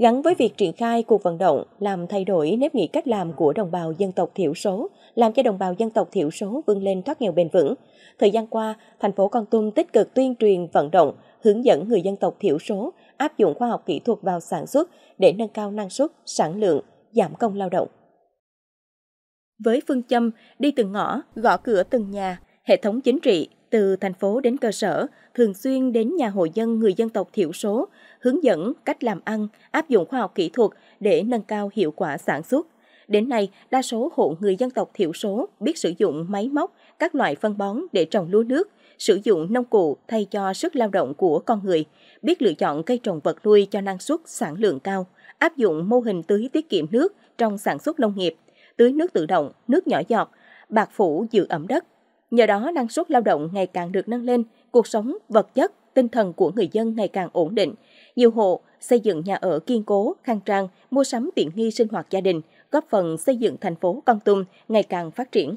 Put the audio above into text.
gắn với việc triển khai cuộc vận động làm thay đổi nếp nghĩ cách làm của đồng bào dân tộc thiểu số, làm cho đồng bào dân tộc thiểu số vươn lên thoát nghèo bền vững. Thời gian qua, thành phố Con Tum tích cực tuyên truyền vận động, hướng dẫn người dân tộc thiểu số áp dụng khoa học kỹ thuật vào sản xuất để nâng cao năng suất, sản lượng, giảm công lao động. Với phương châm đi từng ngõ, gõ cửa từng nhà, hệ thống chính trị, từ thành phố đến cơ sở, thường xuyên đến nhà hội dân người dân tộc thiểu số, hướng dẫn cách làm ăn, áp dụng khoa học kỹ thuật để nâng cao hiệu quả sản xuất. Đến nay, đa số hộ người dân tộc thiểu số biết sử dụng máy móc, các loại phân bón để trồng lúa nước, sử dụng nông cụ thay cho sức lao động của con người, biết lựa chọn cây trồng vật nuôi cho năng suất sản lượng cao, áp dụng mô hình tưới tiết kiệm nước trong sản xuất nông nghiệp, tưới nước tự động, nước nhỏ giọt, bạc phủ giữ ẩm đất, Nhờ đó, năng suất lao động ngày càng được nâng lên, cuộc sống, vật chất, tinh thần của người dân ngày càng ổn định. Nhiều hộ xây dựng nhà ở kiên cố, khang trang, mua sắm tiện nghi sinh hoạt gia đình, góp phần xây dựng thành phố Con Tum ngày càng phát triển.